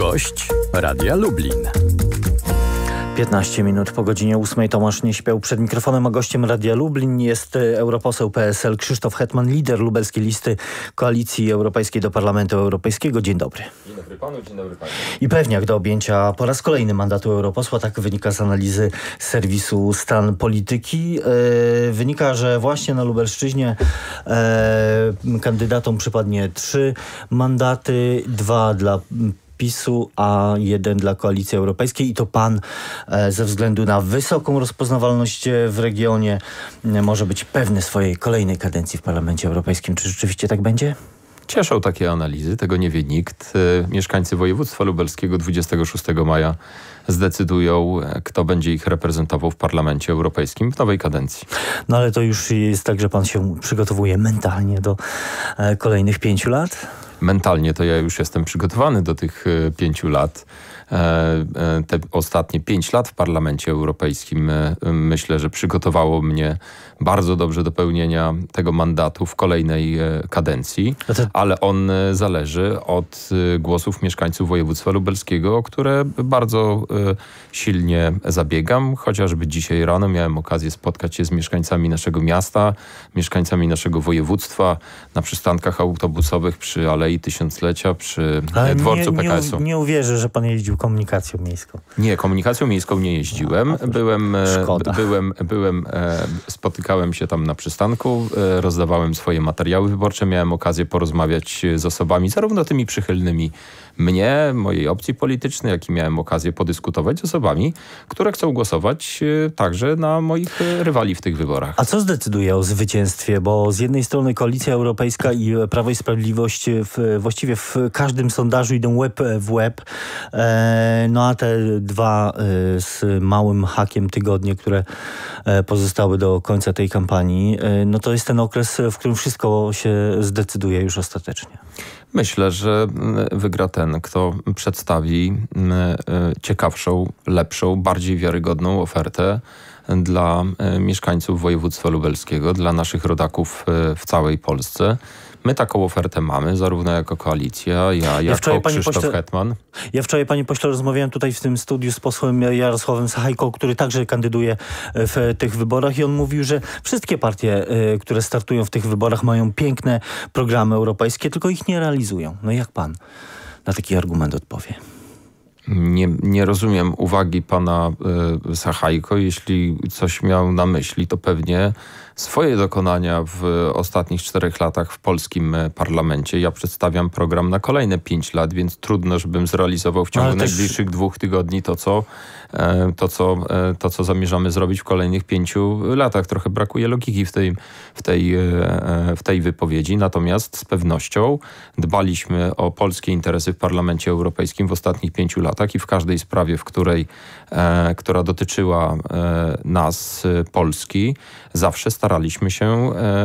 Gość Radia Lublin. 15 minut po godzinie 8 Tomasz nie śpiał przed mikrofonem, a gościem Radia Lublin jest e, europoseł PSL Krzysztof Hetman, lider lubelskiej listy Koalicji Europejskiej do Parlamentu Europejskiego. Dzień dobry. Dzień dobry panu, dzień dobry panu. I pewniak do objęcia po raz kolejny mandatu europosła, tak wynika z analizy serwisu Stan Polityki. Yy, wynika, że właśnie na Lubelszczyźnie yy, kandydatom przypadnie trzy mandaty, dwa dla PiSu, a jeden dla Koalicji Europejskiej i to pan e, ze względu na wysoką rozpoznawalność e, w regionie może być pewny swojej kolejnej kadencji w Parlamencie Europejskim. Czy rzeczywiście tak będzie? Cieszą takie analizy, tego nie wie nikt. E, mieszkańcy województwa lubelskiego 26 maja zdecydują, e, kto będzie ich reprezentował w Parlamencie Europejskim w nowej kadencji. No ale to już jest tak, że pan się przygotowuje mentalnie do e, kolejnych pięciu lat? Mentalnie to ja już jestem przygotowany do tych pięciu lat. E, e, te ostatnie pięć lat w Parlamencie Europejskim e, myślę, że przygotowało mnie bardzo dobrze do pełnienia tego mandatu w kolejnej kadencji, ale on zależy od głosów mieszkańców województwa lubelskiego, o które bardzo silnie zabiegam. Chociażby dzisiaj rano miałem okazję spotkać się z mieszkańcami naszego miasta, mieszkańcami naszego województwa na przystankach autobusowych przy Alei Tysiąclecia, przy ale dworcu nie, nie, Nie uwierzę, że pan jeździł komunikacją miejską? Nie, komunikacją miejską nie jeździłem. No, byłem, e, szkoda. byłem, byłem, e, spotykałem się tam na przystanku, e, rozdawałem swoje materiały wyborcze, miałem okazję porozmawiać z osobami, zarówno tymi przychylnymi mnie, mojej opcji politycznej, jak i miałem okazję podyskutować z osobami, które chcą głosować y, także na moich y, rywali w tych wyborach. A co zdecyduje o zwycięstwie? Bo z jednej strony Koalicja Europejska i e, Prawo i Sprawiedliwość e, w, e, właściwie w każdym sondażu idą łeb w łeb. No a te dwa z małym hakiem tygodnie, które pozostały do końca tej kampanii, no to jest ten okres, w którym wszystko się zdecyduje już ostatecznie. Myślę, że mm, wygra ten, kto przedstawi mm, e, ciekawszą, lepszą, bardziej wiarygodną ofertę dla e, mieszkańców województwa lubelskiego, dla naszych rodaków e, w całej Polsce. My taką ofertę mamy, zarówno jako koalicja, ja, ja jako Krzysztof pośle, Hetman. Ja wczoraj, panie pośle, rozmawiałem tutaj w tym studiu z posłem Jarosławem Sachajką, który także kandyduje w tych wyborach i on mówił, że wszystkie partie, e, które startują w tych wyborach mają piękne programy europejskie, tylko ich nie realizują. No jak pan na taki argument odpowie? Nie, nie rozumiem uwagi pana y, Sachajko. Jeśli coś miał na myśli, to pewnie swoje dokonania w ostatnich czterech latach w polskim e, parlamencie. Ja przedstawiam program na kolejne pięć lat, więc trudno, żebym zrealizował w ciągu najbliższych dwóch tygodni to co, e, to, co, to, co zamierzamy zrobić w kolejnych pięciu latach. Trochę brakuje logiki w tej, w tej, w tej wypowiedzi. Natomiast z pewnością dbaliśmy o polskie interesy w Parlamencie Europejskim w ostatnich pięciu latach i w każdej sprawie, w której, e, która dotyczyła e, nas, e, Polski, zawsze staraliśmy się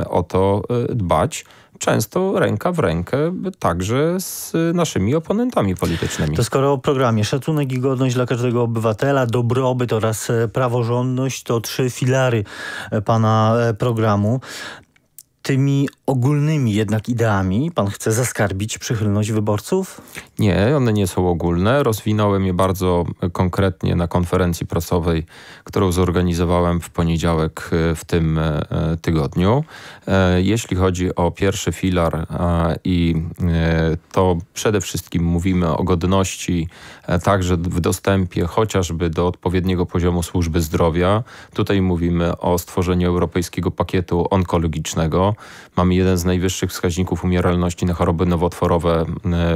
e, o to e, dbać często ręka w rękę także z naszymi oponentami politycznymi. To skoro o programie szacunek i godność dla każdego obywatela, dobrobyt oraz praworządność to trzy filary pana programu tymi ogólnymi jednak ideami pan chce zaskarbić przychylność wyborców? Nie, one nie są ogólne. Rozwinąłem je bardzo konkretnie na konferencji prasowej, którą zorganizowałem w poniedziałek e, w tym e, tygodniu. E, jeśli chodzi o pierwszy filar i to przede wszystkim mówimy o godności także w dostępie chociażby do odpowiedniego poziomu służby zdrowia. Tutaj mówimy o stworzeniu europejskiego pakietu onkologicznego, Mamy jeden z najwyższych wskaźników umieralności na choroby nowotworowe e,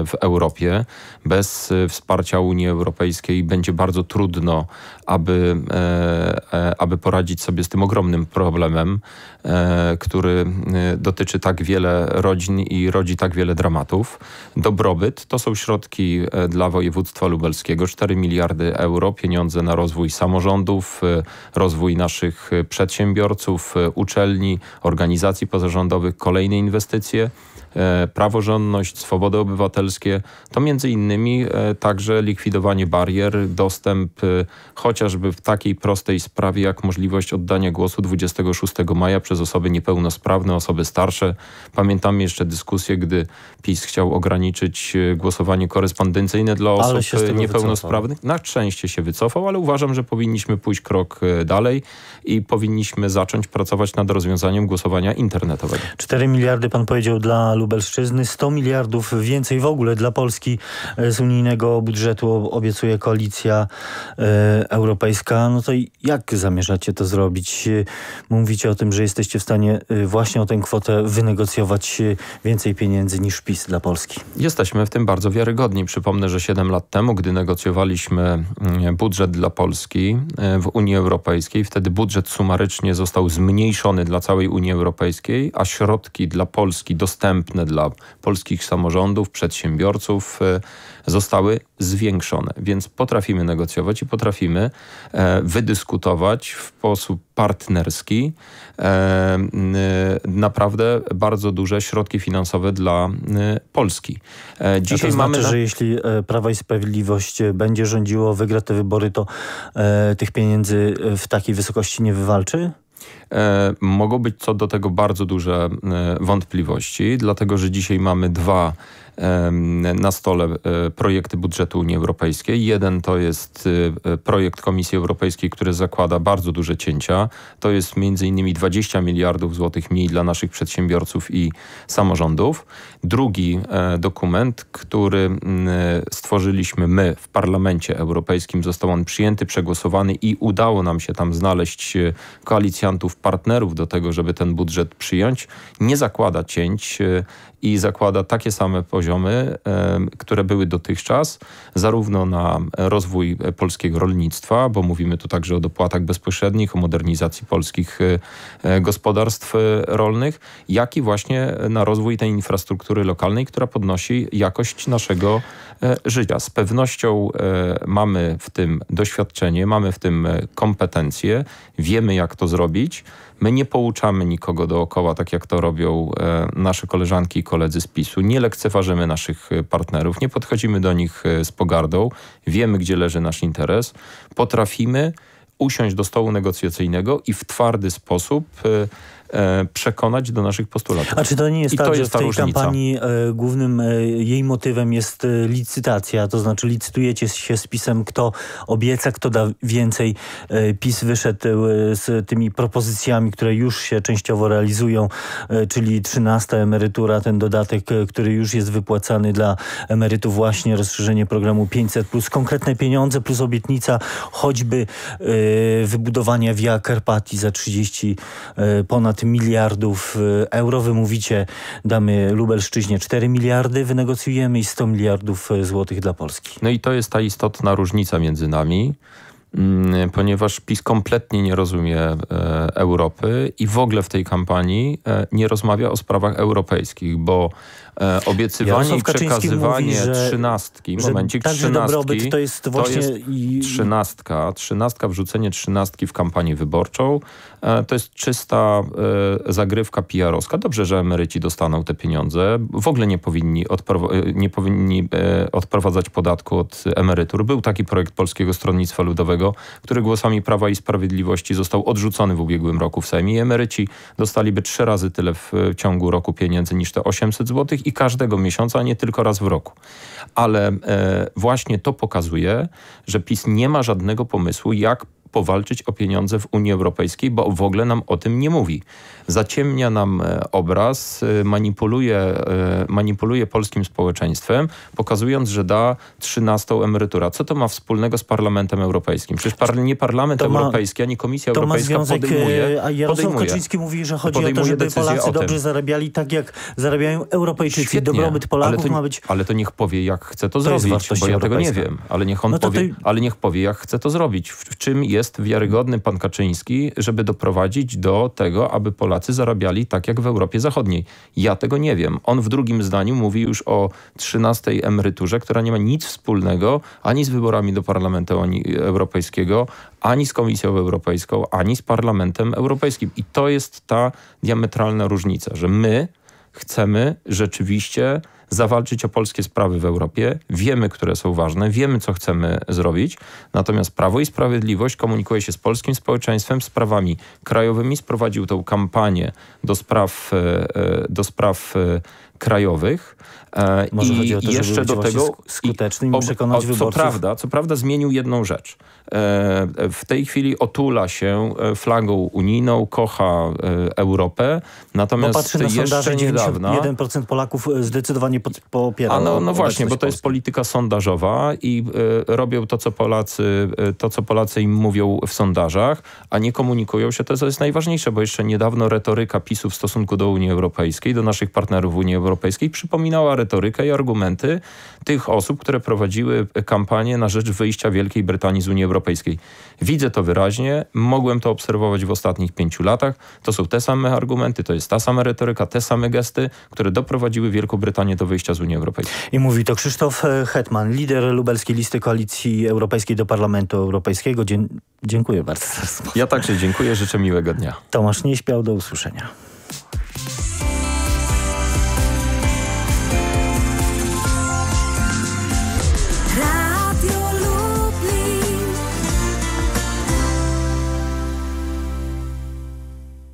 w Europie. Bez e, wsparcia Unii Europejskiej będzie bardzo trudno, aby, e, aby poradzić sobie z tym ogromnym problemem, który dotyczy tak wiele rodzin i rodzi tak wiele dramatów. Dobrobyt to są środki dla województwa lubelskiego 4 miliardy euro, pieniądze na rozwój samorządów, rozwój naszych przedsiębiorców, uczelni, organizacji pozarządowych rządowych kolejne inwestycje, E, praworządność, swobody obywatelskie, to między innymi e, także likwidowanie barier, dostęp e, chociażby w takiej prostej sprawie jak możliwość oddania głosu 26 maja przez osoby niepełnosprawne, osoby starsze. Pamiętam jeszcze dyskusję, gdy PiS chciał ograniczyć głosowanie korespondencyjne dla osób niepełnosprawnych. Wycofał. Na szczęście się wycofał, ale uważam, że powinniśmy pójść krok dalej i powinniśmy zacząć pracować nad rozwiązaniem głosowania internetowego. 4 miliardy pan powiedział dla Lubelszczyzny, 100 miliardów więcej w ogóle dla Polski e, z unijnego budżetu obiecuje koalicja e, europejska. No to jak zamierzacie to zrobić? E, mówicie o tym, że jesteście w stanie właśnie o tę kwotę wynegocjować więcej pieniędzy niż PiS dla Polski. Jesteśmy w tym bardzo wiarygodni. Przypomnę, że 7 lat temu, gdy negocjowaliśmy mm, budżet dla Polski w Unii Europejskiej, wtedy budżet sumarycznie został zmniejszony dla całej Unii Europejskiej, a środki dla Polski dostępne dostępne dla polskich samorządów, przedsiębiorców e, zostały zwiększone, więc potrafimy negocjować i potrafimy e, wydyskutować w sposób partnerski e, naprawdę bardzo duże środki finansowe dla Polski. Dzisiaj to znaczy, mamy na... że jeśli prawa i Sprawiedliwość będzie rządziło, wygra te wybory, to tych pieniędzy w takiej wysokości nie wywalczy? E, mogą być co do tego bardzo duże e, wątpliwości, dlatego że dzisiaj mamy dwa na stole e, projekty budżetu Unii Europejskiej. Jeden to jest e, projekt Komisji Europejskiej, który zakłada bardzo duże cięcia. To jest między innymi 20 miliardów złotych mniej dla naszych przedsiębiorców i samorządów. Drugi e, dokument, który stworzyliśmy my w Parlamencie Europejskim, został on przyjęty, przegłosowany i udało nam się tam znaleźć koalicjantów, partnerów do tego, żeby ten budżet przyjąć. Nie zakłada cięć i zakłada takie same poziomy poziomy, które były dotychczas, zarówno na rozwój polskiego rolnictwa, bo mówimy tu także o dopłatach bezpośrednich, o modernizacji polskich e, e, gospodarstw e, rolnych, jak i właśnie na rozwój tej infrastruktury lokalnej, która podnosi jakość naszego życia. Z pewnością mamy w tym doświadczenie, mamy w tym kompetencje, wiemy jak to zrobić. My nie pouczamy nikogo dookoła, tak jak to robią nasze koleżanki i koledzy z PiSu. Nie lekceważymy naszych e, partnerów, nie podchodzimy do nich e, z pogardą, wiemy, gdzie leży nasz interes, potrafimy usiąść do stołu negocjacyjnego i w twardy sposób e, E, przekonać do naszych postulatów. A czy to nie jest I tak, że jest w tej różnica. kampanii e, głównym e, jej motywem jest licytacja, to znaczy licytujecie się z PiSem, kto obieca, kto da więcej. PiS wyszedł z tymi propozycjami, które już się częściowo realizują, czyli 13 emerytura, ten dodatek, który już jest wypłacany dla emerytów właśnie, rozszerzenie programu 500+, plus konkretne pieniądze, plus obietnica choćby wybudowania Via Carpati za 30 ponad ponad miliardów y, euro. Wy mówicie, damy Lubelszczyźnie 4 miliardy, wynegocjujemy i 100 miliardów y, złotych dla Polski. No i to jest ta istotna różnica między nami. Mm, ponieważ PiS kompletnie nie rozumie e, Europy i w ogóle w tej kampanii e, nie rozmawia o sprawach europejskich, bo e, obiecywanie Jarosław i przekazywanie mówi, że, trzynastki, że momencik, trzynastki, to jest właśnie... To jest trzynastka, trzynastka, wrzucenie trzynastki w kampanii wyborczą, to jest czysta zagrywka PR-owska. Dobrze, że emeryci dostaną te pieniądze. W ogóle nie powinni, nie powinni odprowadzać podatku od emerytur. Był taki projekt Polskiego Stronnictwa Ludowego, Krajowego, który głosami Prawa i Sprawiedliwości został odrzucony w ubiegłym roku w Sejmie. Emeryci dostaliby trzy razy tyle w ciągu roku pieniędzy niż te 800 zł i każdego miesiąca, a nie tylko raz w roku. Ale e, właśnie to pokazuje, że PiS nie ma żadnego pomysłu, jak powalczyć o pieniądze w Unii Europejskiej, bo w ogóle nam o tym nie mówi. Zaciemnia nam e, obraz, e, manipuluje, e, manipuluje polskim społeczeństwem, pokazując, że da 13 emeryturę. Co to ma wspólnego z Parlamentem Europejskim? Przecież par nie Parlament ma, Europejski, ani Komisja to Europejska ma związek, podejmuje... A Jarosław podejmuje, Kaczyński mówi, że chodzi o to, żeby Polacy dobrze zarabiali, tak jak zarabiają Europejczycy. Świetnie, Dobrobyt Polaków to, ma być... Ale to niech powie, jak chce to, to zrobić, bo ja europejska. tego nie wiem. Ale niech on no powie, ty... ale niech powie, jak chce to zrobić. W, w czym jest jest wiarygodny pan Kaczyński, żeby doprowadzić do tego, aby Polacy zarabiali tak jak w Europie Zachodniej? Ja tego nie wiem. On w drugim zdaniu mówi już o 13 emeryturze, która nie ma nic wspólnego ani z wyborami do Parlamentu Europejskiego, ani z Komisją Europejską, ani z Parlamentem Europejskim. I to jest ta diametralna różnica, że my chcemy rzeczywiście zawalczyć o polskie sprawy w Europie. Wiemy, które są ważne, wiemy, co chcemy zrobić. Natomiast Prawo i Sprawiedliwość komunikuje się z polskim społeczeństwem, sprawami krajowymi. Sprowadził tę kampanię do spraw, e, e, do spraw e, krajowych. E, Może I chodzi o to, jeszcze żeby do tego skuteczny i, przekonać wyborców. Co prawda, co prawda zmienił jedną rzecz. E, w tej chwili otula się e, flagą unijną, kocha Europę, natomiast bo patrzę na jeszcze niedawna... 1% Polaków zdecydowanie popiera. A no, no właśnie, bo to jest polityka sondażowa i robią to co, Polacy, to, co Polacy im mówią w sondażach, a nie komunikują się to, co jest najważniejsze, bo jeszcze niedawno retoryka PiSu w stosunku do Unii Europejskiej, do naszych partnerów w Unii Europejskiej Europejskiej przypominała retorykę i argumenty tych osób, które prowadziły kampanię na rzecz wyjścia Wielkiej Brytanii z Unii Europejskiej. Widzę to wyraźnie, mogłem to obserwować w ostatnich pięciu latach. To są te same argumenty, to jest ta sama retoryka, te same gesty, które doprowadziły Wielką Brytanię do wyjścia z Unii Europejskiej. I mówi to Krzysztof e, Hetman, lider lubelskiej listy Koalicji Europejskiej do Parlamentu Europejskiego. Dzie dziękuję bardzo. Ja także dziękuję, życzę miłego dnia. Tomasz nie śpiał, do usłyszenia.